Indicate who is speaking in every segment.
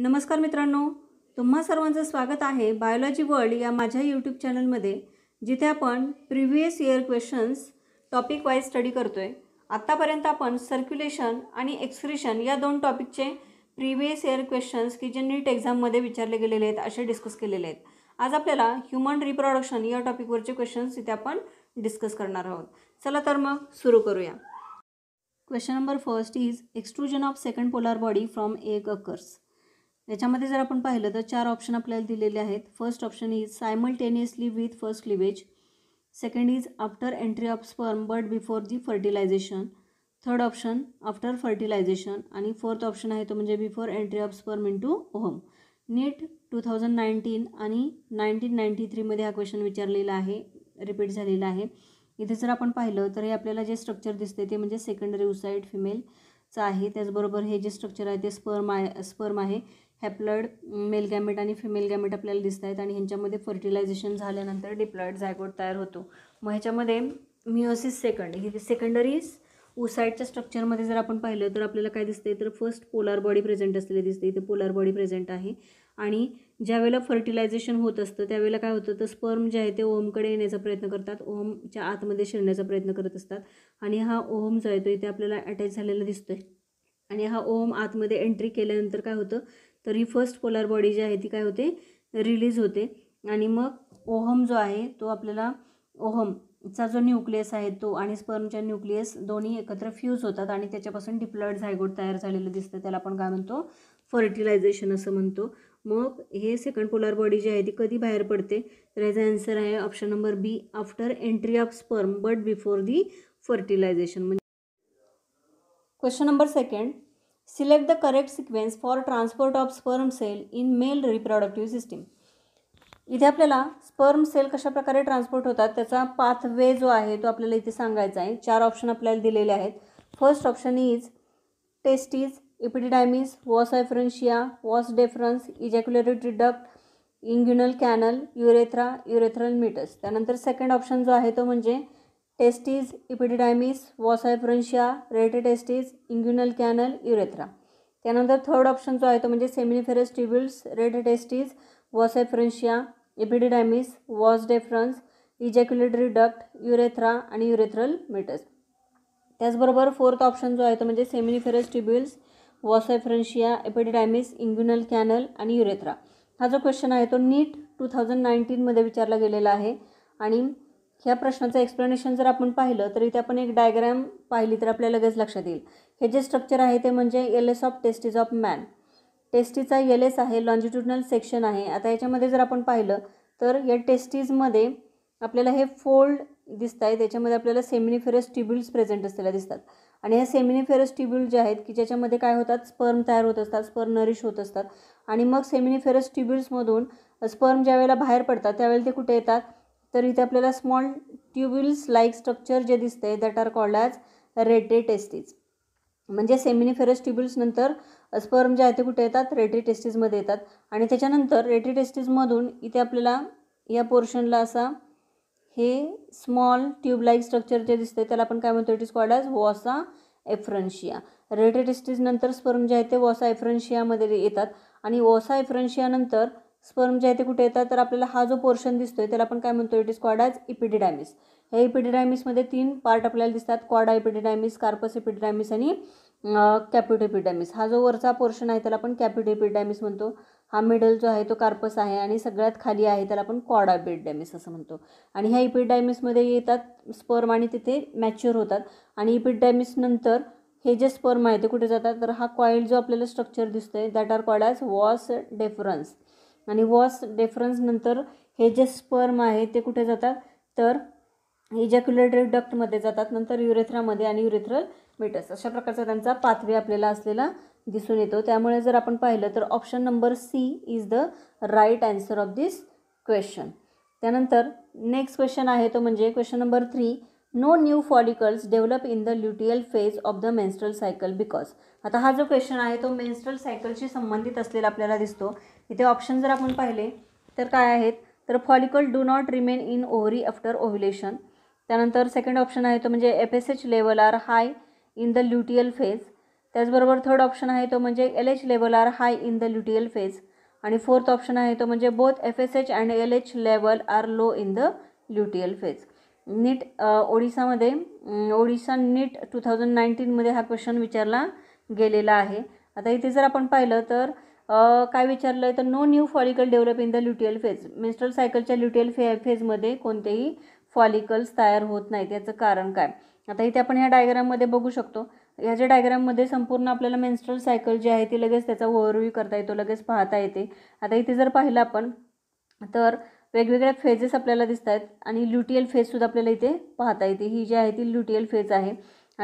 Speaker 1: नमस्कार मित्रांनो तुम्हा सर्वांचं स्वागत आहे बायोलॉजी वर्ल्ड या माझ्या यूट्यूब चॅनलमध्ये जिथे आपण previous year questions topic wise study करतो आहे आत्तापर्यंत आपण सर्क्युलेशन आणि एक्सक्रिशन या दोन टॉपिकचे प्रिव्हियस इयर क्वेश्चन्स की जे नीट एक्झाममध्ये विचारले गेलेले आहेत असे डिस्कस केलेले आहेत आज आपल्याला ह्युमन रिप्रोडक्शन या टॉपिकवरचे क्वेश्चन्स इथे आपण डिस्कस करणार आहोत चला तर मग सुरू करूया question number first is extrusion of second polar body from egg occurs याच्यामध्ये जर आपण पाहिलं तर चार ऑप्शन आपल्याला दिलेले आहेत first option is simultaneously with first cleavage second is after entry of sperm but before the fertilization third option after fertilization आणि फोर्थ ऑप्शन आहे तो म्हणजे बिफोर एंट्री ऑफ स्पर्म टू होम नीट टू थाउजंड नाईन्टीन आणि nineteen ninety थ्रीमध्ये हा question विचारलेला आहे रिपीट झालेला आहे इथे जर आपण पाहिलं तर हे आपल्याला जे स्ट्रक्चर दिसते ते म्हणजे सेकंडरी उसाईड फिमेल चं आहे त्याचबरोबर हे जे स्ट्रक्चर आहे ते स्पर्म आहे स्पर्म आहे हॅप्लॉइड मेल गॅमेट आणि फिमेल गॅमेट आपल्याला दिसत आहेत आणि ह्यांच्यामध्ये फर्टिलायझेशन झाल्यानंतर डिप्लॉइड झायगोट तयार होतो मग ह्याच्यामध्ये मिओसिस सेकंड ही सेकंडरीज उसाईडच्या स्ट्रक्चरमध्ये जर आपण पाहिलं तर आपल्याला काय दिसतंय तर फर्स्ट पोलार बॉडी प्रेझेंट असलेली दिसते इथे पोलार बॉडी प्रेझेंट आहे आणि ज्यावेळेला फर्टिलायझेशन होत असतं त्यावेळेला काय होतं तर स्पर्म जे आहे ते ओमकडे येण्याचा प्रयत्न करतात ओमच्या आतमध्ये शिरण्याचा प्रयत्न करत असतात आणि हा ओम जो आहे तो इथे आपल्याला अटॅच झालेला आहे आणि हा ओम आतमध्ये एंट्री केल्यानंतर काय होतं तर ही फर्स्ट पोलर बॉडी जी आहे ती काय होते रिलीज होते आणि मग ओहम जो आहे तो आपल्याला ओहमचा जो न्यूक्लियस आहे तो आणि स्पर्मच्या न्यूक्लियस दोन्ही एकत्र फ्यूज होतात आणि त्याच्यापासून डिप्लॉइड झायगोड तयार झालेलं दिसतं त्याला आपण काय म्हणतो फर्टिलायझेशन असं म्हणतो मग हे सेकंड पोलर बॉडी जी आहे ती कधी बाहेर पडते तर याचा आन्सर आहे option number B after entry of sperm but before the fertilization म्हणजे question number second select the correct sequence for transport of sperm cell in male reproductive system इथे आपल्याला स्पर्म सेल कशाप्रकारे ट्रान्सपोर्ट होतात त्याचा pathway जो आहे तो आपल्याला इथे सांगायचा आहे चार ऑप्शन आपल्याला दिलेले आहेत first option is testes epididymis vasa efferentia vas deferens ejaculatory duct inguinal canal urethra urethral meatus त्यानंतर सेकंड ऑप्शन जो आहे तो म्हणजे testes epididymis vasa efferentia rete testes inguinal canal urethra त्यानंतर थर्ड ऑप्शन जो आहे तो म्हणजे seminiferous tubules rete testes vas vasa efferentia epididymis vas deferens ejaculatory duct urethra आणि युरेथ्रल मिटस त्याचबरोबर फोर्थ ऑप्शन जो आहे तो म्हणजे seminiferous tubules vasa efferentia epididymis inguinal canal आणि युरेथ्रा हा जो क्वेश्चन आहे तो नीट टू थाउजंड नाईन्टीनमध्ये विचारला गेलेला आहे आणि ह्या प्रश्नाचं एक्सप्लेनेशन जर आपण पाहिलं तर इथे आपण एक डायग्रॅम पाहिली तर आपल्या लगेच लक्षात येईल हे जे स्ट्रक्चर आहे ते म्हणजे L of testes of man टेस्टीचा एल एस आहे लॉन्जिट्युडनल सेक्शन आहे आता याच्यामध्ये जर आपण पाहिलं तर या टेस्टीजमध्ये आपल्याला हे फोल्ड दिसत आहे त्याच्यामध्ये आपल्याला सेमिनिफेरस ट्युब्युल्स प्रेझेंट असलेल्या दिसतात आणि हे सेमिनिफेरस ट्यूब्यूल जे आहेत की ज्याच्यामध्ये काय होतात स्पर्म तयार होत असतात स्पर्म नरिश होत असतात आणि मग सेमिनिफेरस ट्यूब्युल्समधून स्पर्म ज्यावेळेला बाहेर पडतात त्यावेळेला ते कुठे येतात तर इथे आपल्याला स्मॉल ट्यूब्युल्स लाईक स्ट्रक्चर जे दिसतंय that are called as rete testes म्हणजे सेमिनिफेरस नंतर स्पर्म जे आहे ते कुठे येतात रेटे टेस्टीजमध्ये येतात आणि त्याच्यानंतर रेटे टेस्टीजमधून इथे आपल्याला या पोर्शनला असा हे स्मॉल ट्यूबलाईक स्ट्रक्चर जे दिसतंय त्याला आपण काय म्हणतो it is called as vasa efferentia rete testes नंतर स्पर्म जे आहे ते वॉसा एफ्रन्शियामध्ये येतात आणि वॉसा एफ्रन्शियानंतर स्पर्म जे आहे ते कुठे येतात तर आपल्याला हा जो पोर्शन दिसतोय त्याला आपण काय म्हणतो it is called as epididymis या इपिडिडायमिसमध्ये तीन पार्ट आपल्याला दिसतात क्वाडा इपिडिडायमिस कार्पस इपिडिडायमिस आणि कॅप्युट हा जो वरचा पोर्शन आहे त्याला आपण कॅप्युट म्हणतो हा मिडल जो आहे तो कार्पस आहे आणि सगळ्यात खाली आहे त्याला आपण कॉडा डायमिस असं म्हणतो आणि ह्या इपिडायमिसमध्ये येतात स्पर्म आणि तिथे मॅच्युअर होतात आणि इपिडायमिस नंतर हे जे स्पर्म आहे ते कुठे जातात तर हा कॉईल जो आपल्याला स्ट्रक्चर दिसतो आहे that are called vas deferens आणि वॉस डेफरन्स नंतर हे जे स्पर्म आहे ते कुठे जातात तर इजॅक्युलेटरी डक्टमध्ये जातात नंतर युरेथ्रामध्ये आणि युरेथ्रल मेटस अशा प्रकारचा त्यांचा पाथवे आपल्याला असलेला दिसून येतो त्यामुळे जर आपण पाहिलं तर option number C is the right answer of this question त्यानंतर नेक्स्ट क्वेश्चन आहे तो म्हणजे question number three no new follicles develop in the luteal phase of the menstrual cycle because आता हा जो क्वेश्चन आहे तो मेन्स्ट्रल सायकलशी संबंधित असलेला आपल्याला दिसतो इथे ऑप्शन जर आपण पाहिले तर काय आहेत तर follicle do not remain in ovary after ovulation त्यानंतर सेकंड ऑप्शन आहे तो म्हणजे F S H level are high in the luteal phase त्याचबरोबर थर्ड ऑप्शन आहे तो म्हणजे L H level are high in the luteal phase आणि fourth option आहे तो म्हणजे both F S H and L H level are low in the luteal phase NEET ओडिसामध्ये Odisha NEET two thousand नाईन्टीनमध्ये हा question विचारला गेलेला आहे आता इथे जर आपण पाहिलं तर काय विचारलं आहे तर no new follicle develop in the luteal phase menstrual सायकलच्या ल्युटियल फे फेजमध्ये कोणतेही फॉलिकल्स तयार होत नाहीत याचं कारण काय आता इथे आपण ह्या डायग्राममध्ये बघू शकतो ह्याच्या डायग्राममध्ये संपूर्ण आपल्याला मेन्स्ट्रल सायकल जी आहे ती लगेच त्याचा ओव्हरव्ह्यू करता येतो लगेच पाहता येते आता इथे जर पाहिलं आपण तर वेगवेगळ्या फेजेस आपल्याला दिसत आहेत आणि ल्युटियल फेजसुद्धा आपल्याला इथे पाहता येते ही जी आहे ती ल्युटियल फेज आहे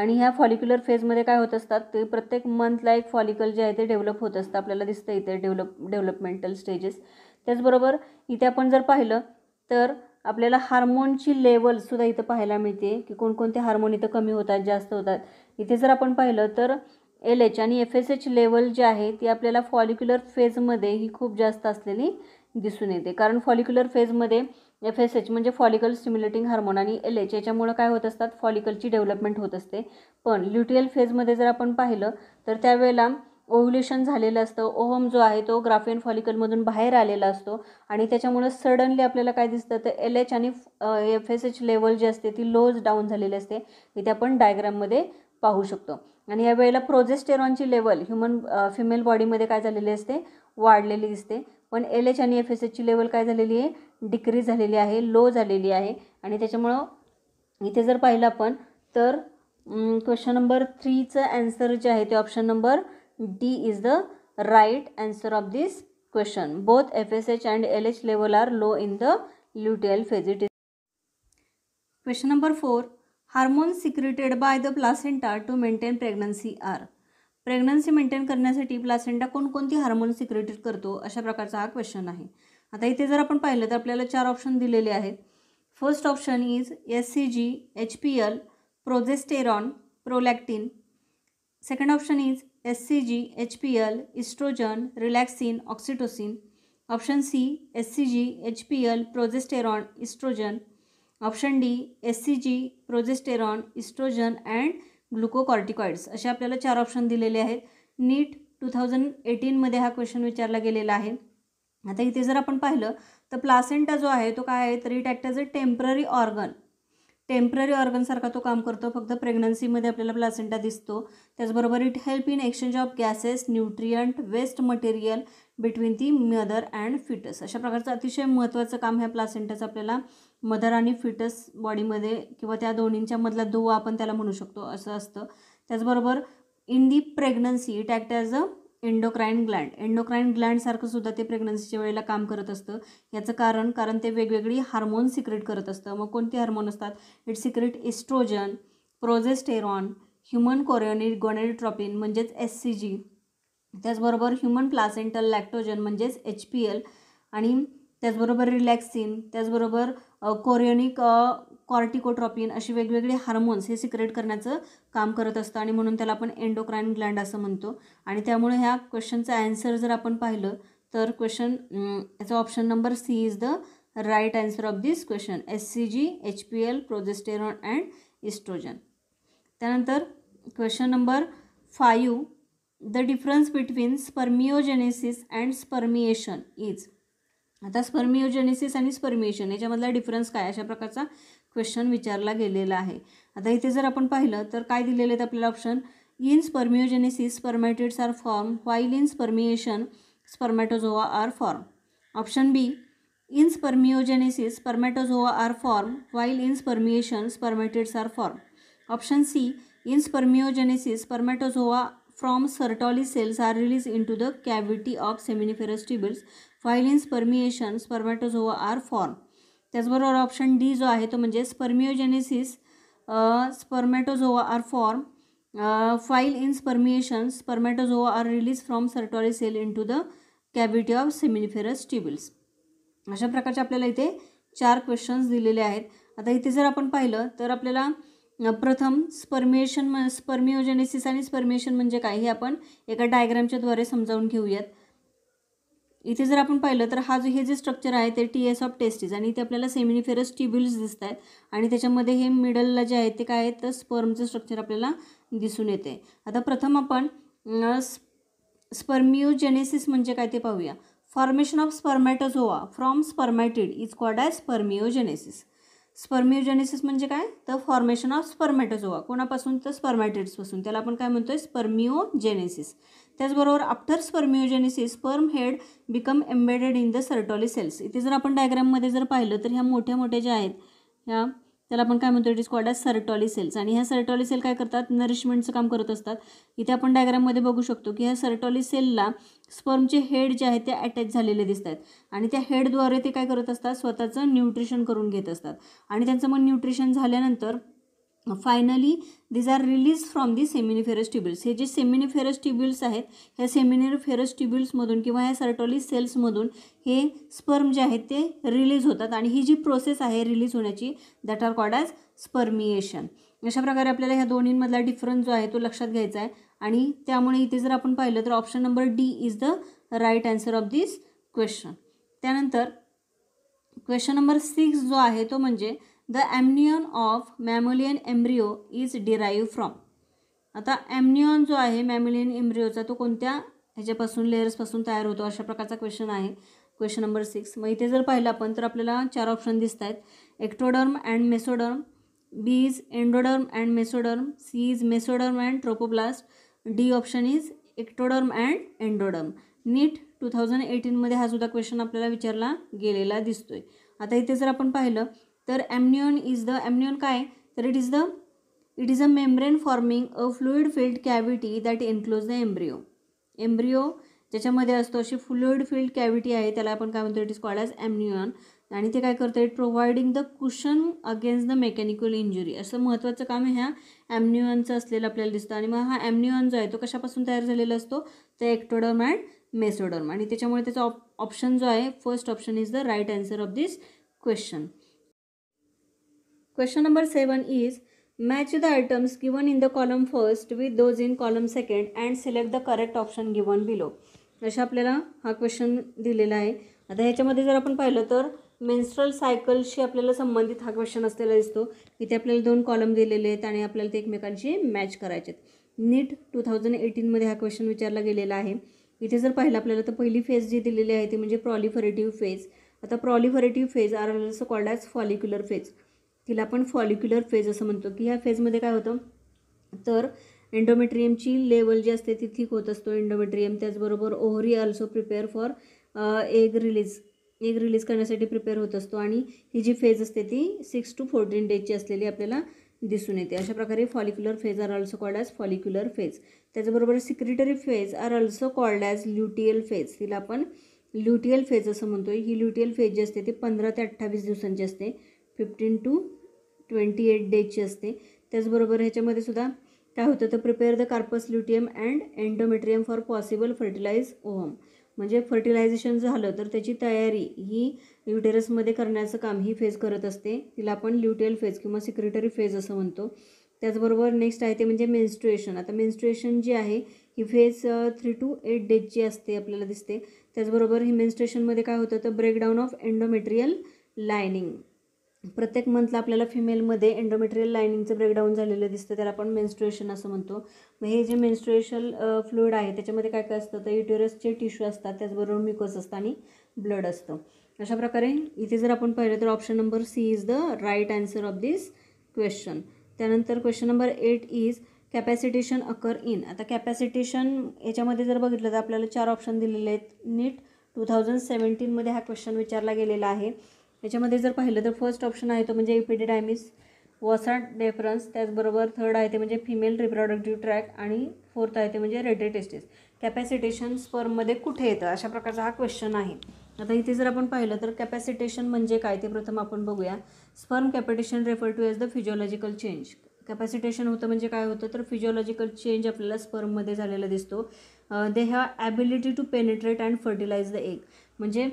Speaker 1: आणि ह्या फॉलिक्युलर फेजमध्ये काय होत असतात ते प्रत्येक मंथला एक फॉलिकल जे आहे ते डेव्हलप होत असतं आपल्याला दिसतं इथे डेव्हलप डेव्हलपमेंटल स्टेजेस त्याचबरोबर इथे आपण जर पाहिलं तर आपल्याला हार्मोनची लेवलसुद्धा इथं पाहायला मिळते की कोणकोणते हार्मोन इथं कमी होतात जास्त होतात इथे जर आपण पाहिलं तर एल एच आणि एफ एस एच लेवल जे आहे ती आपल्याला फॉलिक्युलर फेजमध्ये ही खूप जास्त असलेली दिसून येते कारण फॉलिक्युलर फेजमध्ये एफ एस एच म्हणजे फॉलिकल स्टिम्युलेटिंग हार्मोन आणि एल एच याच्यामुळं काय होत असतात फॉलिकलची डेव्हलपमेंट होत असते पण ल्युटियल फेजमध्ये जर आपण पाहिलं तर त्यावेळेला ओव्ह्युलेशन झालेलं असतं ओहम जो आहे तो ग्राफियन फॉलिकलमधून बाहेर आलेला असतो आणि त्याच्यामुळं सडनली आपल्याला काय दिसतं तर एल एच आणि एफ एस एच लेवल जी असते ती लोज डाऊन झालेली असते इथे आपण डायग्राममध्ये पाहू शकतो आणि वेळेला प्रोजेस्टेरॉनची लेवल ह्युमन फिमेल बॉडीमध्ये काय झालेली असते वाढलेली दिसते पण एल एच आणि एफ एस एचची लेवल काय झालेली आहे डिक्रीज झालेली आहे लो झालेली आहे आणि त्याच्यामुळं इथे जर पाहिलं आपण तर क्वेश्चन नंबर थ्रीचं अँसर जे आहे ते option number D is the right answer of this question both F S H and L H level are low in the luteal phase it is question number four hormones secreted by the placenta to maintain pregnancy are pregnancy maintain करण्यासाठी placenta कोणकोणती hormone secreted करतो अशा प्रकारचा हा question आहे आता इथे जर आपण पाहिलं तर आपल्याला चार ऑप्शन दिलेले आहेत first option is S C G H P L progesterone prolactin second option is S C G H P L estrogen relaxin oxytocin option C S C G H P L progesterone estrogen option D S C G progesterone estrogen and glucocorticoids असे आपल्याला चार option दिलेले आहेत नीट two thousand एटीनमध्ये हा question विचारला गेलेला आहे आता इथे जर आपण पाहिलं तर प्लासेंटा जो आहे तो काय आहे तर it act as a temporary organ temporary ऑर्गनसारखा तो काम करतो फक्त प्रेग्नन्सीमध्ये आपल्याला प्लासेंटा दिसतो त्याचबरोबर it help in exchange of gases nutrient waste material between the mother and fetus अशा प्रकारचं अतिशय महत्त्वाचं काम ह्या प्लासेंटाचं आपल्याला मदर आणि फिटस बॉडीमध्ये किंवा त्या दोन्हींच्या मधला दुवा आपण त्याला म्हणू शकतो असं असतं त्याचबरोबर in the pregnancy it act as a endocrine gland endocrine ग्लँडसारखं सुद्धा ते प्रेग्नन्सीच्या वेळेला काम करत असतं याचं कारण कारण ते वेगवेगळी हार्मोन सिक्रेट करत असतं मग कोणते हार्मोन असतात it secrete estrogen progesterone human chorionic gonadotropin म्हणजेच एस सी जी त्याचबरोबर ह्युमन प्लासेंटल लॅक्टोजन म्हणजेच एच पी एल आणि त्याचबरोबर रिलॅक्सिन त्याचबरोबर कोरिओनिक कॉर्टिकोट्रॉपिन अशी वेगवेगळे हार्मोन्स हे सिक्रेट करण्याचं काम करत असतं आणि म्हणून त्याला आपण एन्डोक्राईन ग्लँड असं म्हणतो आणि त्यामुळे ह्या क्वेश्चनचं ॲन्सर जर आपण पाहिलं तर क्वेश्चन याचा option number C is the right answer of this question S C G H P L progesterone and estrogen त्यानंतर question number five the difference between spermiogenesis and spermiation is आता spermiogenesis आणि spermiation याच्यामधला difference काय अशा प्रकारचा question विचारला गेलेला आहे आता इथे जर आपण पाहिलं तर काय दिलेले आहेत आपल्याला option in spermiogenesis spermatids are form while in spermiation spermatozoa are form option B in spermiogenesis spermatozoa are form while in spermiation spermatids are form option C in spermiogenesis spermatozoa from Sertoli cells are release in to the cavity of seminiferous tubules while in spermiation spermatozoa are form त्याचबरोबर option D जो आहे तो म्हणजे spermiogenesis spermatozoa are form while in spermiation spermatozoa are release from सर्टॉरी sale in to the cavity of seminiferous tubules अशा प्रकारचे आपल्याला इथे चार क्वेश्चन्स दिलेले आहेत आता इथे जर आपण पाहिलं तर आपल्याला प्रथम स्पर्मिएशन म स्पर्मिओजेनेसिस आणि स्पर्मिएशन म्हणजे काय हे आपण एका डायग्रामच्याद्वारे समजावून घेऊयात इथे जर आपण पाहिलं तर हा जो हे जे स्ट्रक्चर आहे ते टी एस ऑफ टेस्टीज आणि इथे आपल्याला सेमिनिफेरस ट्युब्युल्स दिसत आहेत आणि त्याच्यामध्ये हे मिडलला जे आहे ते काय आहे तर स्पर्मचं स्ट्रक्चर आपल्याला दिसून येते आता प्रथम आपण स्पर्मिओजेनेसिस म्हणजे काय ते पाहूया formation of spermatozoa from spermatid is called as spermiogenesis spermiogenesis म्हणजे काय तर फॉर्मेशन ऑफ स्पर्मॅटोजोवा कोणापासून तर स्पर्मॅटेट्सपासून त्याला आपण काय म्हणतोय स्पर्मिओजेनेसिस त्याचबरोबर after spermiogenesis sperm head become embedded in the Sertoli cells इथे जर आपण डायग्राममध्ये जर पाहिलं तर ह्या मोठ्या मोठ्या ज्या आहेत ह्या त्याला आपण काय म्हणतो it is called as Sertoli cells आणि ह्या सर्टॉली सेल काय करतात नरिशमेंटचं काम करत असतात इथे आपण डायग्राममध्ये बघू शकतो की ह्या सर्टॉली सेलला स्पर्मचे हेड जे आहेत ते अटॅच झालेले दिसत आहेत आणि त्या हेडद्वारे ते काय करत असतात स्वतःचं न्यूट्रिशन करून घेत असतात आणि त्यांचं मग न्यूट्रिशन झाल्यानंतर finally these are release from the seminiferous tubules हे जे सेमिनिफेरस ट्युब्युल्स आहेत ह्या सेमिनिफेरस ट्युब्युल्समधून किंवा ह्या सर्टोली सेल्समधून हे स्पर्म जे आहेत ते रिलीज होतात आणि ही जी प्रोसेस आहे रिलीज होण्याची that are called as spermiation अशा प्रकारे आपल्याला ह्या दोन्हींमधला डिफरन्स जो आहे तो लक्षात घ्यायचा आहे आणि त्यामुळे इथे जर आपण पाहिलं तर option number D is the right answer of this question त्यानंतर क्वेश्चन नंबर सिक्स जो आहे तो म्हणजे the amnion of mammalian embryo is derive from आता ॲमनियन जो आहे मॅमोलियन एम्ब्रिओचा तो कोणत्या ह्याच्यापासून लेअर्सपासून तयार होतो अशा प्रकारचा क्वेश्चन आहे क्वेश्चन नंबर सिक्स मग इथे जर पाहिलं आपण तर आपल्याला चार ऑप्शन दिसत आहेत ectoderm and mesoderm B is endoderm and mesoderm C is mesoderm and trophoblast D option is ectoderm and endoderm NEET two thousand एटीनमध्ये हा सुद्धा क्वेश्चन आपल्याला विचारला गेलेला दिसतोय आता इथे जर आपण पाहिलं तर ॲम्नियॉन इज द ॲम्नियॉन काय तर it is the it is a membrane forming a fluid filled cavity that enclose the embryo embryo ज्याच्यामध्ये असतो अशी फ्लुईड फिल्ड कॅव्हिटी आहे त्याला आपण काय म्हणतो it is call as amnion आणि ते काय करतं it providing the cushion against the mechanical injury असं महत्त्वाचं काम आहे ह्या ॲम्न्युअनचं असलेलं आपल्याला दिसतं आणि मग हा ॲम्न्युअन जो आहे तो कशापासून तयार झालेला असतो तर एक्टोडर्म अँड मेसोडर्म आणि त्याच्यामुळे त्याचा ऑप ऑप्शन जो आहे first option is the right answer of this question question number seven is match the items given in the column first with those in column second and select the correct option given below अशा आपल्याला हा question दिलेला आहे आता ह्याच्यामध्ये जर आपण पाहिलं तर मेन्स्ट्रल सायकलशी आपल्याला संबंधित हा क्वेश्चन असलेला दिसतो इथे आपल्याला दोन कॉलम दिलेले आहेत आणि आपल्याला ते एकमेकांशी मॅच करायचे आहेत नीट टू थाउजंड एटीनमध्ये हा क्वेश्चन विचारला गेलेला आहे इथे जर पाहिलं आपल्याला तर पहिली फेज जी दिलेली आहे ती म्हणजे प्रॉलिफरेटिव्ह फेज आता proliferative phase are also called as follicular phase तिला आपण फॉलिक्युलर फेज असं म्हणतो की ह्या फेजमध्ये काय होतं तर एंडोमेट्रियमची लेवल जी असते ती थिक होत असतो एंडोमेट्रीयम त्याचबरोबर ovary also prepare for egg release egg release करण्यासाठी प्रिपेअर होत असतो आणि ही जी फेज असते ती सिक्स टू फोर्टीन डेजची असलेली आपल्याला दिसून येते अशा प्रकारे follicular phase are also called as follicular phase त्याचबरोबर secretory phase are also called as luteal phase तिला आपण ल्युटियल फेज असं म्हणतो ही ल्युटियल फेज जी असते ती पंधरा ते अठ्ठावीस दिवसांची असते फिफ्टीन टू ट्वेंटी एट डेजची असते त्याचबरोबर ह्याच्यामध्ये सुद्धा काय होतं तर prepare the corpus luteum and endometrium for possible fertilize ovum म्हणजे फर्टिलायझेशन झालं तर त्याची तयारी ही युटेरसमध्ये करण्याचं काम ही फेज करत असते तिला आपण ल्युटियल फेज किंवा सिक्रेटरी फेज असं म्हणतो त्याचबरोबर नेक्स्ट आहे ते म्हणजे मेन्स्ट्रुएशन आता मेन्स्ट्रुएशन जी आहे ही फेज थ्री टू एट डेजची असते आपल्याला दिसते त्याचबरोबर ही मेन्स्ट्रेशनमध्ये काय होतं तर ब्रेकडाऊन ऑफ एन्डोमेट्रियल लायनिंग प्रत्येक मंथला आपल्याला फिमेलमध्ये एंडोमेट्रियल लायनिंगचं ब्रेकडाऊन झालेलं दिसतं त्याला आपण मेन्स्ट्रुएशन असं म्हणतो मग हे जे मेन्स्ट्रुएशल फ्लुईड आहे त्याच्यामध्ये काय काय असतं तर युटेरसचे टिश्यू असतात त्याचबरोबर म्युकस असतं आणि ब्लड असतं अशा प्रकारे इथे जर आपण पाहिलं तर option number C is the right answer of this question त्यानंतर question number eight is capacitation occur in आता कॅपॅसिटेशन याच्यामध्ये जर बघितलं तर आपल्याला चार ऑप्शन दिलेले आहेत नीट टू थाउजंड सेवन्टीनमध्ये हा क्वेश्चन विचारला गेलेला आहे याच्यामध्ये जर पाहिलं तर फर्स्ट ऑप्शन आहे तो म्हणजे एपिडेडायमिस वॉसा डेफरन्स त्याचबरोबर थर्ड आहे ते म्हणजे फिमेल रिप्रोडक्टिव्ह ट्रॅक आणि फोर्थ आहे ते म्हणजे रेडे टेस्टिस कॅपॅसिटेशन स्पर्ममध्ये कुठे येतं अशा प्रकारचा हा क्वेश्चन आहे आता इथे जर आपण पाहिलं तर कॅपॅसिटेशन म्हणजे काय ते प्रथम आपण बघूया sperm capacitation refer to as the physiological change capacitation होतं म्हणजे काय होतं तर फिजिओलॉजिकल चेंज आपल्याला स्पर्ममध्ये झालेला दिसतो they have ability to penetrate and fertilize the egg म्हणजे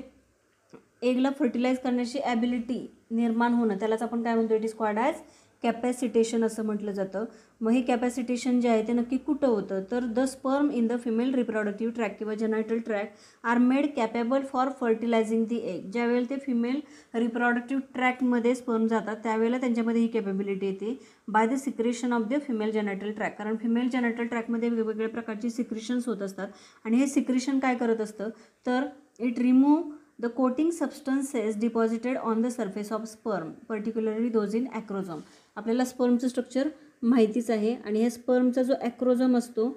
Speaker 1: एगला फर्टिलाइज करण्याची ॲबिलिटी निर्माण होणं त्यालाच आपण काय म्हणतो इट इज ॲज कॅपॅसिटेशन असं म्हटलं जातं मग हे कॅपॅसिटेशन जे आहे ते नक्की कुठं होतं तर the sperm in the female reproductive tract किंवा genital tract are made capable for fertilizing the egg ज्यावेळेला ते फिमेल रिप्रॉडक्टिव्ह ट्रॅकमध्ये स्पर्म जातात त्यावेळेला त्यांच्यामध्ये ही कॅपेबिलिटी येते by the secretion of the female genital tract कारण फिमेल जेनायटल ट्रॅकमध्ये वेगवेगळ्या प्रकारची सिक्रेशन्स होत असतात आणि हे सिक्रेशन काय करत असतं तर it remove the coating substances deposited on the surface of sperm particularly those in acrosome आपल्याला स्पर्मचं स्ट्रक्चर माहितीच आहे आणि ह्या स्पर्मचा जो ॲक्रोझम असतो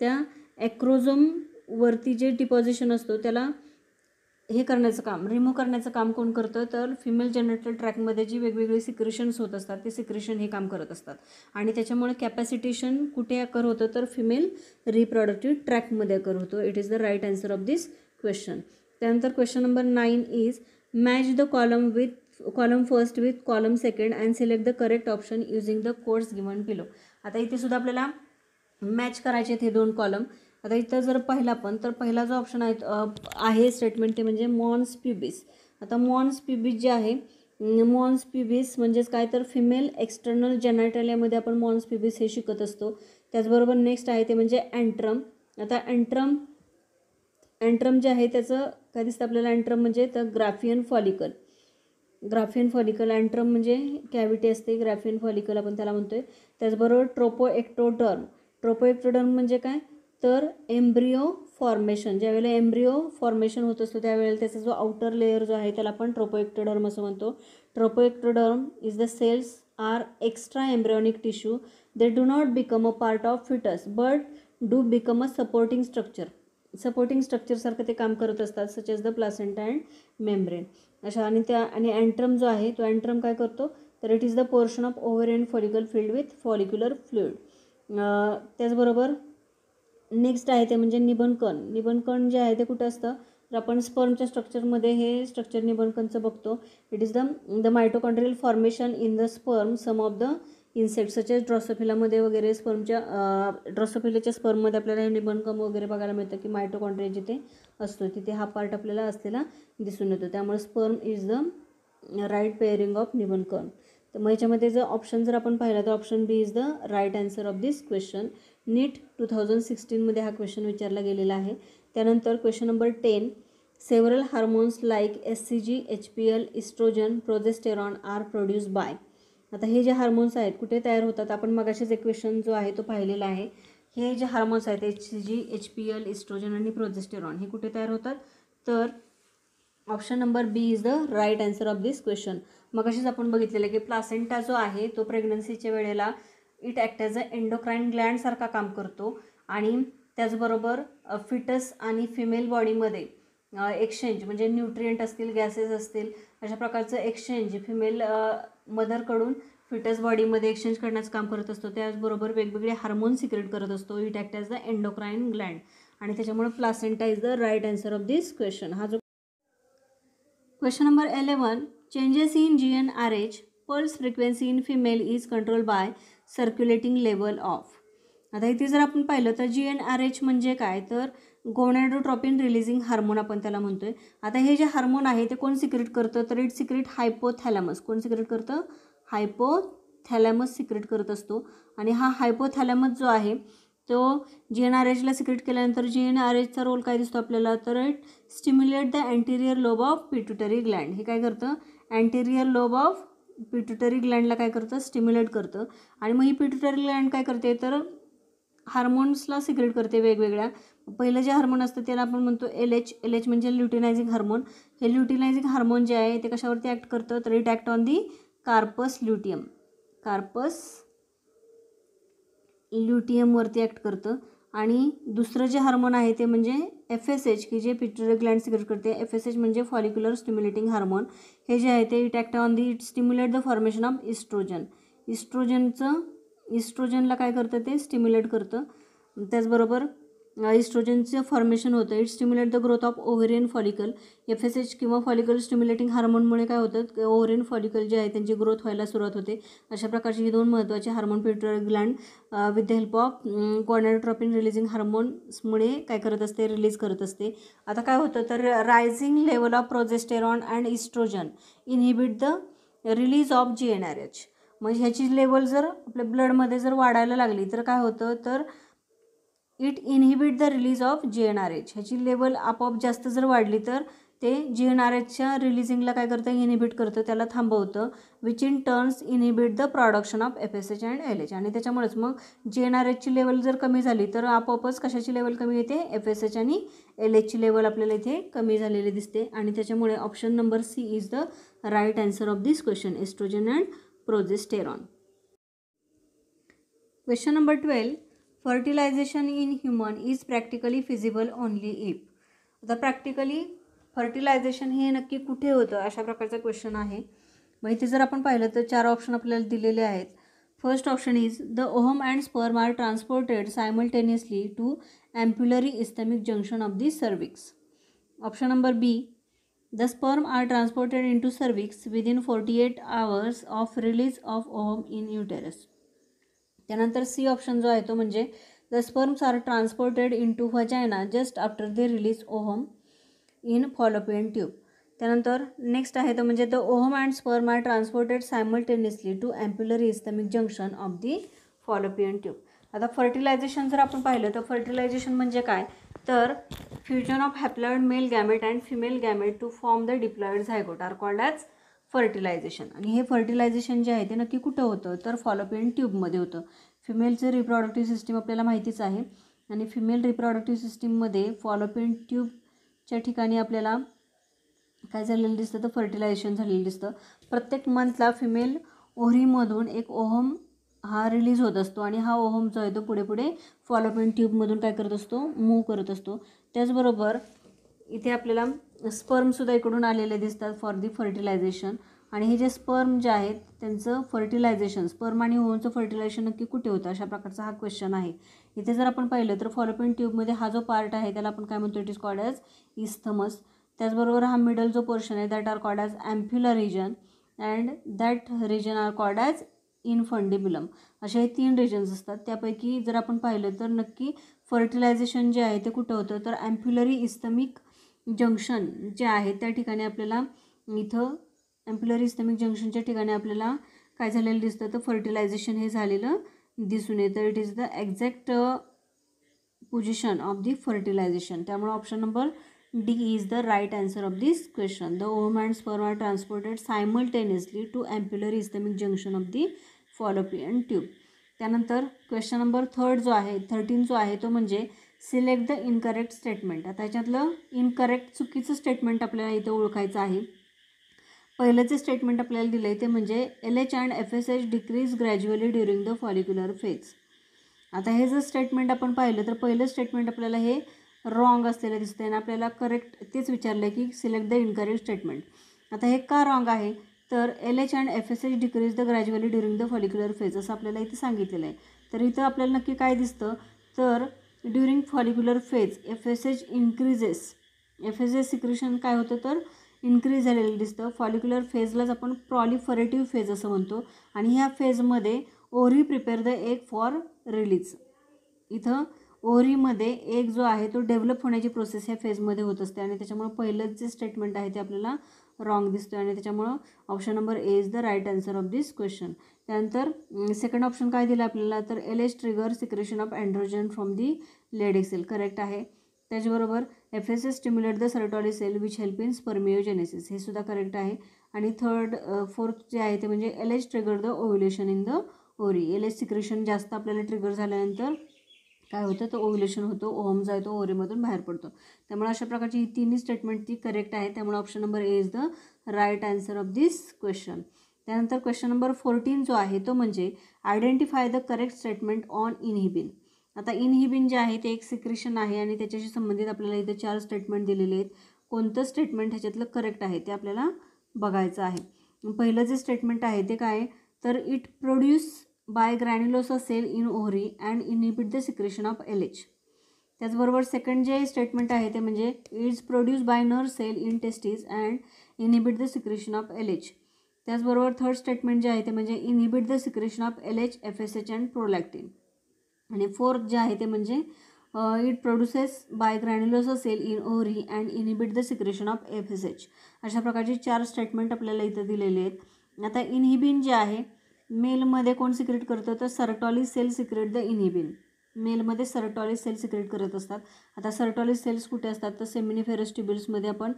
Speaker 1: त्या वरती जे डिपॉझिशन असतो त्याला हे करण्याचं काम रिमूव्ह करण्याचं काम कोण करतं तर फिमेल जनरेटर ट्रॅकमध्ये जी वेगवेगळी सिक्रेशन्स होत असतात ते सिक्रेशन हे काम करत असतात आणि त्याच्यामुळे कॅपॅसिटेशन कुठे अकर होतं तर फिमेल रिप्रोडक्टिव्ह ट्रॅकमध्ये अकर होतो it is the right answer of this question त्यानंतर question number nine is match the column with column first with column second and select the correct option using the course given below आता इथे सुद्धा आपल्याला match करायचे आहेत हे दोन column आता इथं जर पहिला पण तर पहिला जो ऑप्शन आहे आहे स्टेटमेंट ते म्हणजे मॉन्स प्युबिस आता मॉन्स प्युबिस जे आहे मॉन्स प्युबिस म्हणजेच काय तर फिमेल एक्सटर्नल जेनाटालियामध्ये आपण मॉन्स प्युबिस हे शिकत असतो त्याचबरोबर नेक्स्ट आहे ते म्हणजे अँट्रम आता अँट्रम अँट्रम जे आहे त्याचं काय दिसतं आपल्याला अँट्रम म्हणजे तर Graafian follicle Graafian follicle antrum म्हणजे कॅव्हिटी असते ग्राफियन फॉलिकल आपण त्याला म्हणतो त्याचबरोबर ट्रोपो एक्टोडर्म ट्रोपो म्हणजे काय तर एम्ब्रिओ फॉर्मेशन ज्यावेळेला एम्ब्रिओ फॉर्मेशन होत असतो त्यावेळेला त्याचा जो आउटर लेअर जो आहे त्याला आपण ट्रोपोएक्टोडर्म असं म्हणतो trophectoderm is the cells are extra embryonic tissue they do not become a part of fetus but do become a supporting structure supporting स्ट्रक्चरसारखं ते काम करत असतात such as the placenta and membrane अशा आणि त्या आणि अँट्रम जो आहे तो अँट्रम काय करतो तर it is the portion of ovarian follicle filled with follicular fluid त्याचबरोबर नेक्स्ट आहे ते म्हणजे निबनकण निबनकण जे आहे ते कुठं असतं तर आपण स्पर्मच्या स्ट्रक्चरमध्ये हे स्ट्रक्चर निबनकणचं बघतो it is the the mitochondrial formation in the sperm some of the इन्सेक्ट्सच्या ड्रॉसोफिलामध्ये वगैरे स्पर्मच्या ड्रॉसोफिलाच्या स्पर्ममध्ये आपल्याला हे वगैरे बघायला मिळतं की मायटोकॉन्ड्रिया जिथे असतो तिथे हा पार्ट आपल्याला असलेला दिसून येतो त्यामुळे sperm is the right pairing of nebenkern तर मग याच्यामध्ये जर ऑप्शन जर आपण पाहिला तर option B is the right answer of this question NEET two thousand सिक्स्टीनमध्ये हा क्वेश्चन विचारला गेलेला आहे त्यानंतर question number ten several hormones like S C G H P L estrogen progesterone are produce by आता हे जे हार्मोन्स आहेत कुठे तयार होतात आपण मगाशीच एक क्वेश्चन जो आहे तो पाहिलेला आहे हे जे हार्मोन्स आहेत H G H P L estrogen आणि प्रोजेस्टेरॉन हे कुठे तयार होतात तर option number B is the right answer of this question मगाशीच आपण बघितलेलं की प्लासेंटा जो आहे तो प्रेग्नन्सीच्या वेळेला it act as a endocrine ग्लँडसारखा काम करतो आणि त्याचबरोबर फिटस आणि फिमेल बॉडीमध्ये एक्सचेंज म्हणजे न्यूट्रियंट असतील गॅसेस असतील अशा प्रकारचं एक्सचेंज फिमेल मदरकडून फिटस बॉडीमध्ये एक्सचेंज करण्याचं काम करत असतो त्याचबरोबर वेगवेगळे हार्मोन सिक्रेट करत असतो it act as the endocrine gland आणि त्याच्यामुळे placenta is the right answer of this question हा जो question number eleven changes in G N R H pulse frequency in female is control by circulating level of आता इथे जर आपण पाहिलं तर जी एन आर एच म्हणजे काय तर गोनॅडोट्रॉपिन रिलीजिंग हार्मोन आपण त्याला म्हणतोय आता हे जे हार्मोन आहे ते कोण सिक्रेट करतं तर इट सिक्रेट हायपोथॅलॅमस कोण सिक्रेट करतं हायपोथॅलॅमस सिक्रेट करत असतो आणि हा हायपोथॅलॅमस जो आहे तो जी एन आर एचला सिक्रेट केल्यानंतर जी एन आर एचचा रोल काय दिसतो आपल्याला तर it stimulate the anterior lobe of pituitary gland हे काय करतं अँटेरियर लोब ऑफ पिट्युटरी ग्लँडला काय करतं स्टिम्युलेट करतं आणि मग ही पिट्युटरी ग्लँड काय करते तर हार्मोन्सला सिक्रेट करते वेगवेगळ्या पहिलं जे हार्मोन असतं त्याला आपण म्हणतो एल एच एल एच म्हणजे ल्युटिनायझिंग हार्मोन हे ल्युटिनायझिंग हार्मोन जे आहे ते कशावरती ॲक्ट करतं तर it act on the corpus luteum corpus ल्युटियमवरती ॲक्ट करतं आणि दुसरं जे हार्मोन आहे ते म्हणजे एफ एस एच की जे पिटर ग्लँड सिक्रेट करते एफ एस एच म्हणजे फॉलिक्युलर स्टिम्युलेटिंग हार्मोन हे जे आहे ते it act on the it stimulate the formation of estrogen इस्ट्रोजनचं इस्ट्रोजनला काय करतं ते स्टिम्युलेट करतं त्याचबरोबर इस्ट्रोजनचं फॉर्मेशन होतं it stimulate the growth of ovarian follicle F S H किंवा फॉलिकल स्टिम्युलेटिंग हार्मोनमुळे काय होतं ओव्हरियन फॉलिकल जे आहे त्यांची ग्रोथ व्हायला सुरुवात होते अशा प्रकारची ही दोन महत्त्वाचे hormone pituitary gland with the help of gonadotropin releasing हार्मोन्समुळे काय करत असते रिलीज करत असते आता काय होतं तर rising level of progesterone and estrogen inhibit the release of G N R H मग ह्याची लेवल जर आपल्या ब्लडमध्ये जर वाढायला लागली तर काय होतं तर it inhibit the release of G N R H ह्याची लेवल आपोआप जास्त जर वाढली तर ते जे एन आर एचच्या रिलीजिंगला काय करतं इनहिबिट करतं त्याला थांबवतं which in turns inhibit the production of F S H and L H आणि त्याच्यामुळेच मग जे एन आर एचची लेवल जर कमी झाली तर आपोआपच कशाची लेवल कमी येते एफ एस एच आणि एल एचची लेवल आपल्याला इथे कमी झालेली दिसते आणि त्याच्यामुळे option number C is the right answer of this question estrogen and progesterone question number twelve fertilization in human is practically feasible only if आता प्रॅक्टिकली फर्टिलायझेशन हे नक्की कुठे होतं अशा प्रकारचा क्वेश्चन आहे मग इथे जर आपण पाहिलं तर चार ऑप्शन आपल्याला दिलेले आहेत first option is the ovum and sperm are transported simultaneously to ampullary isthmic junction of the cervix option number B the sperm are transported into cervix within forty eight hours of release of ovum in uterus त्यानंतर C option जो आहे तो म्हणजे the sperms are transported into vagina just after the release ovum in Fallopian tube त्यानंतर next आहे तो म्हणजे the ovum and sperm are transported simultaneously to ampullary isthmic junction of the Fallopian tube आता fertilization जर आपण पाहिलं तर fertilization म्हणजे काय तर fusion of haploid male gamete and female gamete to form the diploid zygote are called as fertilization आणि हे फर्टिलायझेशन जे आहे ते नक्की कुठं होतं तर फॉलोपियन ट्यूबमध्ये होतं फिमेलचं रिप्रॉडक्टिव्ह सिस्टीम आपल्याला माहितीच आहे आणि फिमेल रिप्रॉडक्टिव्ह सिस्टीममध्ये फॉलोपियन ट्यूबच्या ठिकाणी आपल्याला काय झालेलं दिसतं तर फर्टिलायझेशन झालेलं दिसतं प्रत्येक मंथला फिमेल ओहरीमधून एक ओहम हा रिलीज होत असतो आणि हा ओहम जो आहे तो पुढे पुढे फॉलोपमेंट ट्यूबमधून काय करत असतो मूव करत असतो त्याचबरोबर इथे आपल्याला स्पर्मसुद्धा इकडून आलेले दिसतात फॉर दी फर्टिलायझेशन आणि हे जे स्पर्म जे आहेत त्यांचं फर्टिलायझेशन स्पर्म आणि ओहमचं फर्टिलायझेशन नक्की कुठे होतं अशा प्रकारचा हा क्वेश्चन आहे इथे जर आपण पाहिलं तर फॉलोपिन ट्यूबमध्ये हा जो पार्ट आहे त्याला आपण काय म्हणतो it is called as isthmus त्याचबरोबर हा मिडल जो पोर्शन आहे that are called as ampulla region and that region are called as infundibulum असे हे तीन रिजन्स असतात त्यापैकी जर आपण पाहिलं तर नक्की फर्टिलायझेशन जे आहे ते कुठं होतं तर ॲम्प्युलरी इस्तमिक जंक्शन जे आहे त्या ठिकाणी आपल्याला इथं ॲम्प्युलरी इस्तमिक जंक्शनच्या ठिकाणी आपल्याला काय झालेलं दिसतं तर फर्टिलायझेशन हे झालेलं दिसून येतं it is the exact position of the fertilization त्यामुळे option number D is the right answer of this question the ovum and are transported simultaneously to ampullary isthmic junction of the Fallopian tube त्यानंतर question number third जो आहे thirteen जो आहे तो म्हणजे select the incorrect statement आता ह्याच्यातलं incorrect चुकीचं statement आपल्याला इथं ओळखायचं आहे पहिलं जे स्टेटमेंट आपल्याला दिलं आहे ते म्हणजे L H and F S H decrease gradually during the follicular phase आता हे जर स्टेटमेंट आपण पाहिलं तर पहिलं स्टेटमेंट आपल्याला हे रॉंग असलेलं दिसतं आणि आपल्याला करेक्ट तेच विचारलं की सिलेक्ट द इनकरेक्ट स्टेटमेंट आता हे का रॉंग आहे तर L H and F S H decrease the gradually during the follicular phase असं आपल्याला इथे सांगितलेलं आहे तर इथं आपल्याला नक्की काय दिसतं तर during follicular phase F S H increases F S S secretion काय होतं तर इन्क्रीज झालेलं दिसतं फॉलिक्युलर फेजलाच आपण प्रॉलिफरेटिव्ह फेज असं म्हणतो आणि ह्या फेजमध्ये ovary prepare the egg for release इथं ओरीमध्ये एक जो आहे तो डेव्हलप होण्याची प्रोसेस ह्या फेजमध्ये होत असते आणि त्याच्यामुळे पहिलं जे स्टेटमेंट आहे ते आपल्याला रॉंग दिसतो आणि त्याच्यामुळं option number A is the right answer of this question त्यानंतर सेकंड ऑप्शन काय दिलं आपल्याला तर L H trigger secretion of androgen from the Leydig cell correct आहे त्याचबरोबर F S S stimulate the Sertoli cell which help in spermiogenesis हे सुद्धा correct आहे आणि थर्ड फोर्थ जे आहे ते म्हणजे L H trigger the ovulation in the ovary L H secretion जास्त आपल्याला ट्रिगर झाल्यानंतर काय होतं तो ओव्ह्युलेशन होतो ओम जो आहे तो ओरीमधून बाहेर पडतो त्यामुळे अशा प्रकारची ही तिन्ही स्टेटमेंट ती करेक्ट आहे त्यामुळे option number A is the right answer of this question त्यानंतर क्वेश्चन नंबर फोर्टीन जो आहे तो म्हणजे identify the correct statement on inhibin आता इनहिबिन जे आहे ते एक सिक्रेशन आहे आणि त्याच्याशी संबंधित आपल्याला इथे चार स्टेटमेंट दिलेले आहेत कोणतं स्टेटमेंट ह्याच्यातलं करेक्ट आहे ते आपल्याला बघायचं आहे पहिलं जे स्टेटमेंट आहे ते काय तर it produce by granulosa cell in ovary and inhibit the secretion of L H त्याचबरोबर सेकंड जे स्टेटमेंट आहे ते म्हणजे इट्स प्रोड्यूस बाय नर cell in testes and inhibit the secretion of L H त्याचबरोबर थर्ड स्टेटमेंट जे आहे ते म्हणजे inhibit the secretion of L H F S H and prolactin आणि फोर्थ जे आहे ते म्हणजे it produces by granulosa cell in ovary and inhibit the secretion of F S H अशा प्रकारचे चार स्टेटमेंट आपल्याला इथं दिलेले आहेत आता इनहिबिन जे आहे मेलमध्ये कोण सिक्रेट करतं तर Sertoli cell secrete the inhibin मेलमध्ये सर्टॉली सेल सिक्रेट करत असतात आता सर्टॉली सेल्स कुठे असतात तर सेमिनिफेरस आपण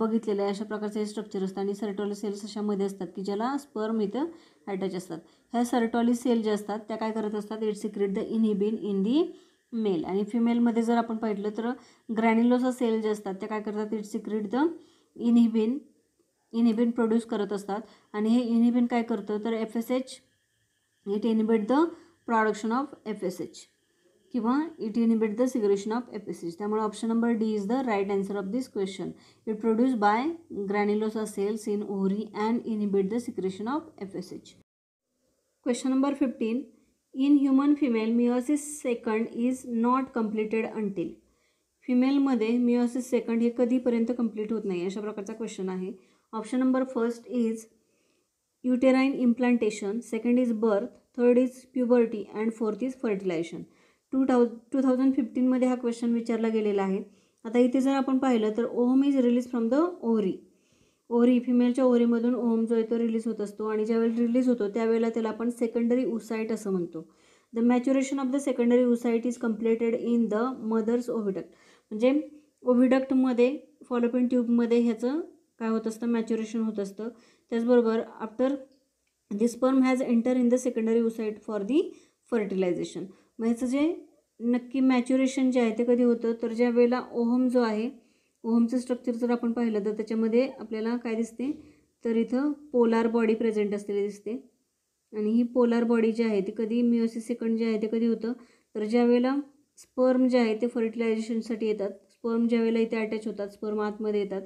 Speaker 1: बघितलेलं आहे अशा प्रकारचे स्ट्रक्चर असतं आणि सर्टॉली सेल्स अशामध्ये असतात की ज्याला स्पर्म इथं अटॅच असतात ह्या सर्टॉली सेल ज्या असतात त्या काय करत असतात it secrete the inhibin in the male आणि फिमेलमध्ये जर आपण पाहिलं तर ग्रॅन्युलोसा सेल ज्या असतात त्या काय करतात it secrete the inhibin inhibin produce करत असतात आणि हे इनिबिन काय करतं तर F S H it inhibit the production of F S H किंवा it inhibit the secretion of F S H त्यामुळे option number D is the right answer of this question it produce by granulosa cells in ovary and inhibit the secretion of F S H question number fifteen in human female meiosis second is not completed until फिमेलमध्ये meiosis second हे कधीपर्यंत complete होत नाही अशा प्रकारचा question आहे option number first is uterine implantation second is birth third is puberty and fourth is fertilization two thou two thousand फिफ्टीनमध्ये हा क्वेश्चन विचारला गेलेला आहे आता इथे जर आपण पाहिलं तर ovum is release from the ovary ovary फिमेलच्या ओरीमधून ओम जो आहे तो रिलीज होत असतो आणि ज्यावेळेला रिलीज होतो त्यावेळेला त्याला आपण सेकंडरी उसाईट असं म्हणतो the maturation of the secondary oocyte is completed in the mother's oviduct म्हणजे ओव्हिडक्टमध्ये फॉलोपिन ट्यूबमध्ये ह्याचं काय होत असतं मॅच्युरेशन होत असतं त्याचबरोबर after the sperm has enter in the secondary oocyte for the fertilization मग ह्याचं जे नक्की मॅच्युरेशन जे आहे ते कधी होतं तर ज्या वेळेला ओहम जो आहे ओहमचं स्ट्रक्चर जर आपण पाहिलं तर त्याच्यामध्ये आपल्याला काय दिसते तर इथं पोलार बॉडी प्रेझेंट असलेली दिसते आणि ही पोलार बॉडी जी आहे ती कधी मिओसिस सेकंड जे आहे ते कधी होतं तर ज्या वेळेला स्पर्म जे आहे ते फर्टिलायझेशनसाठी येतात स्पर्म ज्या वेळेला इथे अटॅच होतात स्पर्म आतमध्ये येतात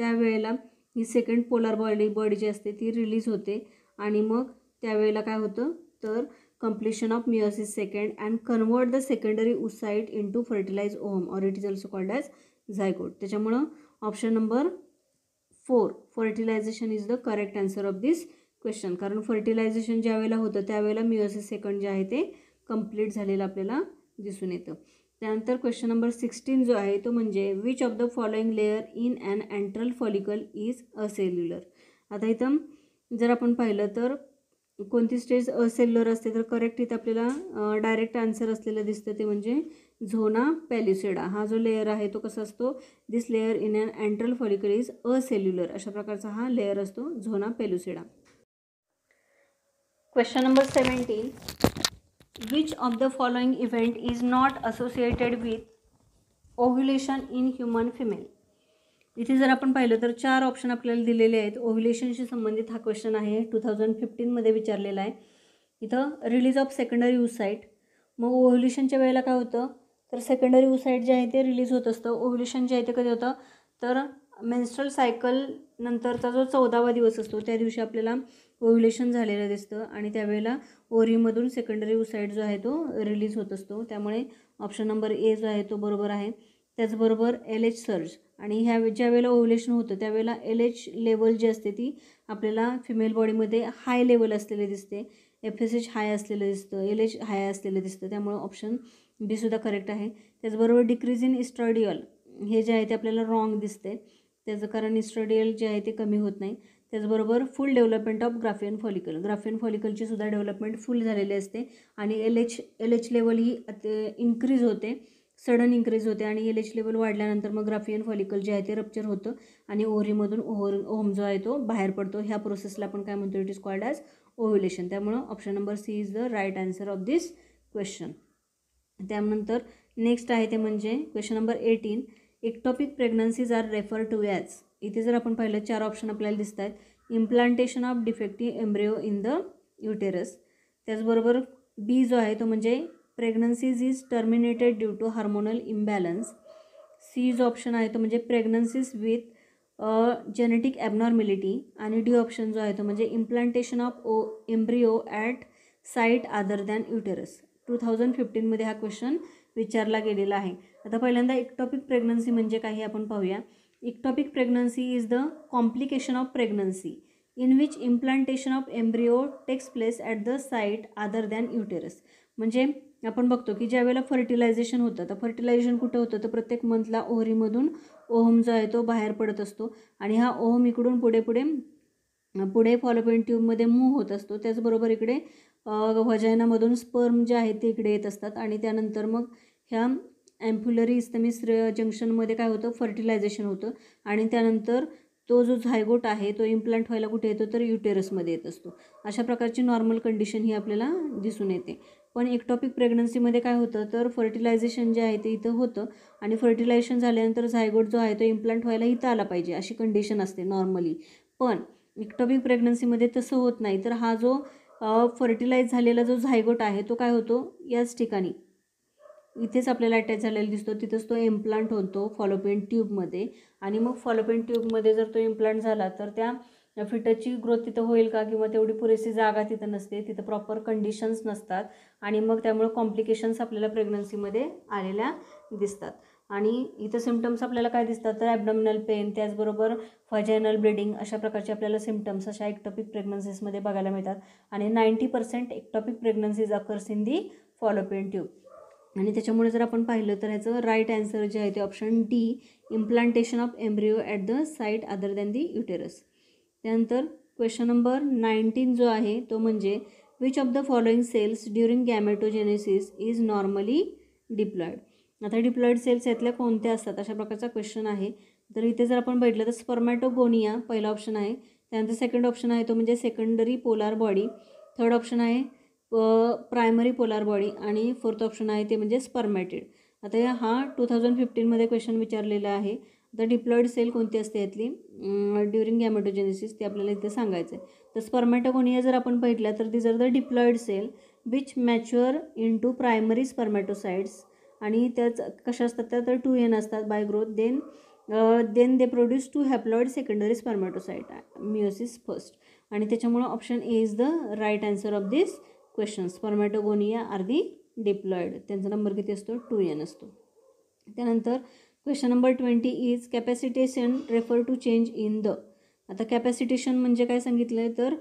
Speaker 1: त्यावेळेला ही सेकंड पोलर बॉडी बॉडी जी असते ती रिलीज होते आणि मग त्यावेळेला काय होतं तर of meiosis second second convert the secondary oocyte into fertilize ovum or it is also called as zygote त्याच्यामुळं option number four fertilization is the correct answer of this question कारण fertilization ज्या वेळेला होतं त्यावेळेला meiosis second जे आहे ते complete झालेलं आपल्याला दिसून येतं त्यानंतर क्वेश्चन नंबर सिक्स्टीन जो आहे तो म्हणजे which of the following layer in and antral follicle is acellular आता इथं जर आपण पाहिलं तर कोणती स्टेज असेल्युलर असते तर करेक्ट इथं आपल्याला डायरेक्ट आन्सर असलेलं दिसतं ते म्हणजे झोना पॅलिसेडा हा जो लेअर आहे तो कसा असतो this layer in and antral follicle is acellular अशा प्रकारचा हा लेअर असतो zona pellucida question number seventeen which of the following event is not associated with ovulation in human female इथे जर आपण पाहिलं तर चार ऑप्शन आपल्याला दिलेले आहेत ओव्ह्युलेशनशी संबंधित हा क्वेश्चन आहे टू थाउजंड फिफ्टीनमध्ये विचारलेला आहे इथं रिलीज ऑफ सेकंडरी उसाईट मग ओव्ह्युलेशनच्या वेळेला काय होतं तर सेकंडरी उसाईट जे आहे ते रिलीज होत असतं ओव्ह्युलेशन जे आहे ते कधी होतं तर मेन्स्ट्रल सायकल नंतरचा जो चौदावा दिवस असतो त्या दिवशी आपल्याला ओव्ह्युलेशन झालेलं दिसतं आणि त्यावेळेला ओरीमधून सेकंडरी उसाईड जो आहे तो रिलीज होत असतो त्यामुळे ऑप्शन नंबर ए जो आहे तो बरोबर आहे त्याचबरोबर एल एच सर्ज आणि ह्या ज्या वेळेला ओव्ह्युलेशन होतं त्यावेळेला एल एच लेवल जी असते ती आपल्याला फिमेल बॉडीमध्ये हाय लेवल असलेले दिसते एफ एस एच हाय असलेलं दिसतं एल एच हाय असलेलं दिसतं त्यामुळे ऑप्शन बीसुद्धा करेक्ट आहे त्याचबरोबर डिक्रीज इन इस्ट्रॉडियल हे जे आहे ते आपल्याला रॉंग दिसते त्याचं कारण इस्ट्रोडियल जे आहे ते कमी होत नाही त्याचबरोबर full development of Graafian follicle Graafian फॉलिकलची सुद्धा डेव्हलपमेंट फुल झालेली असते आणि L H L H level ही इन्क्रीज होते सडन इन्क्रीज होते आणि एल एच लेवल वाढल्यानंतर मग ग्राफियन फॉलिकल जे आहे ते रप्चर होतं आणि ओहरीमधून ओहर ओहम जो आहे तो बाहेर पडतो ह्या प्रोसेसला आपण काय म्हणतो it is called as ovulation त्यामुळं option number C is the right answer of this question त्यानंतर नेक्स्ट आहे ते म्हणजे question number eighteen topic pregnancies are refer to as इथे जर आपण पाहिलं चार ऑप्शन आपल्याला दिसत आहेत implantation of defective embryo in the uterus त्याचबरोबर बी जो आहे तो म्हणजे pregnancies is terminated due to hormonal imbalance C जो ऑप्शन आहे तो म्हणजे प्रेग्नन्सीज विथ जेनेटिक ॲबनॉर्मेलिटी आणि डी ऑप्शन जो आहे तो म्हणजे implantation of oh embryo at site other than uterus two thousand फिफ्टीनमध्ये हा क्वेश्चन विचारला गेलेला आहे आता पहिल्यांदा इक्टॉपिक प्रेग्नन्सी म्हणजे काही आपण पाहूया ectopic pregnancy is the complication of pregnancy in which implantation of embryo takes place at the site other than uterus म्हणजे आपण बघतो की ज्यावेळेला फर्टिलायझेशन होतं तर फर्टिलायझेशन कुठं होतं तर प्रत्येक मंथला ओहरीमधून ओहम जो आहे तो बाहेर पडत असतो आणि हा ओहम इकडून पुढे पुढे पुढे फॉलोपिन ट्यूबमध्ये मूव होत असतो त्याचबरोबर इकडे वजायनामधून स्पर्म जे आहेत ते इकडे येत असतात आणि त्यानंतर मग ह्या ॲम्प्युलरी इस्तमिस जंक्शनमध्ये काय होतं फर्टिलायझेशन होतं आणि त्यानंतर तो जो झायगोट आहे तो इम्प्लांट व्हायला कुठे येतो तर युटेरसमध्ये येत असतो अशा प्रकारची नॉर्मल कंडिशन ही आपल्याला दिसून येते पण एक टॉपिक प्रेग्नन्सीमध्ये काय होतं तर फर्टिलायझेशन जे आहे ते इथं होतं आणि फर्टिलायझेशन झाल्यानंतर झायगोट जो आहे तो इम्प्लांट व्हायला इथं आला पाहिजे अशी कंडिशन असते नॉर्मली पण इक्टॉमिक प्रेग्नन्सीमध्ये तसं होत नाही तर हा जो फर्टिलाइज झालेला जो झायगोट आहे तो काय होतो याच ठिकाणी इथेच आपल्याला अटॅच झालेला दिसतो तिथंच तो इम्प्लांट होतो फॉलोपेन ट्यूबमध्ये आणि मग फॉलोपेन ट्यूबमध्ये जर तो इम्प्लांट झाला तर त्या फिटची ग्रोथ तिथं होईल का किंवा तेवढी पुरेशी जागा तिथं नसते तिथं प्रॉपर कंडिशन्स नसतात आणि मग त्यामुळे कॉम्प्लिकेशन्स आपल्याला प्रेग्नन्सीमध्ये आलेल्या दिसतात आणि इथं सिमटम्स आपल्याला काय दिसतात तर ॲबडमिनल पेन त्याचबरोबर फजायनल ब्लिडिंग अशा प्रकारचे आपल्याला सिमटम्स अशा एक्टॉपिक प्रेग्नन्सीजमध्ये बघायला मिळतात आणि ninety percent ectopic pregnancies occurs in the fallopian tube आणि त्याच्यामुळे जर आपण पाहिलं तर ह्याचं राईट आन्सर जे आहे ते option D implantation of embryo at the site other than the uterus त्यानंतर क्वेश्चन नंबर नाईन्टीन जो आहे तो म्हणजे which of the following cells during gametogenesis is normally diploid आता डिप्लॉईड सेल्स यातल्या कोणत्या असतात अशा प्रकारचा क्वेश्चन आहे तर इथे जर आपण बघितलं तर स्पर्मॅटोगोनिया पहिला ऑप्शन आहे त्यानंतर सेकंड ऑप्शन आहे तो म्हणजे secondary polar body third option आहे प्रायमरी पोलार बॉडी आणि फोर्थ ऑप्शन आहे ते म्हणजे स्पर्मॅटेड आता हा टू थाउजंड फिफ्टीनमध्ये क्वेश्चन विचारलेला आहे तर डिप्लॉईड सेल कोणती असते यातली ड्युरिंग गॅमेटोजेनिसिस ते आपल्याला इथे सांगायचं आहे तर स्पर्मॅटोगोनिया जर आपण बघितलं तर these are the diploid cell which mature into primary spermatocytes आणि त्याच कशा असतात त्या तर टू एन असतात by growth then then they produce two haploid secondary spermatocyte meiosis first आणि त्याच्यामुळं option A is the right answer of this question spermatogonia are the diploid त्यांचा नंबर किती असतो टू एन असतो त्यानंतर question number twenty is capacitation refer to change in the आता कॅपॅसिटेशन म्हणजे काय सांगितलं आहे तर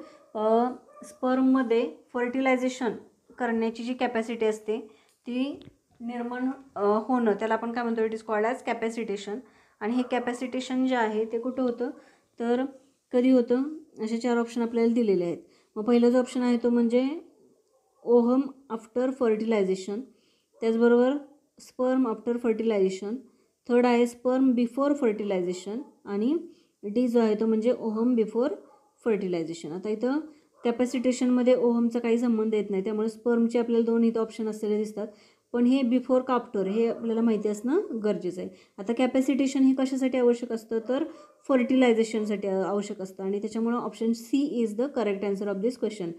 Speaker 1: स्पर्ममध्ये uh, फर्टिलायझेशन करण्याची जी कॅपॅसिटी असते ती निर्माण होणं त्याला आपण काय म्हणतो it is called as capacitation आणि हे कॅपॅसिटेशन जे आहे ते कुठं होतं तर कधी होतं असे चार ऑप्शन आपल्याला दिलेले आहेत मग पहिला जो ऑप्शन आहे तो म्हणजे ओहम आफ्टर फर्टिलायझेशन त्याचबरोबर स्पर्म आफ्टर फर्टिलायझेशन थर्ड आहे स्पर्म बिफोर फर्टिलायझेशन आणि डी जो आहे तो म्हणजे ओहम बिफोर फर्टिलायझेशन आता इथं कॅपॅसिटेशनमध्ये ओहमचा काही संबंध येत नाही त्यामुळे स्पर्मचे आपल्याला दोन इथं ऑप्शन असलेले दिसतात पण हे बिफोर कापटर हे आपल्याला माहिती असणं गरजेचं आहे आता कॅपॅसिटेशन हे कशासाठी आवश्यक असतं तर फर्टिलायझेशनसाठी आवश्यक असतं आणि त्याच्यामुळं option C is the correct answer of this question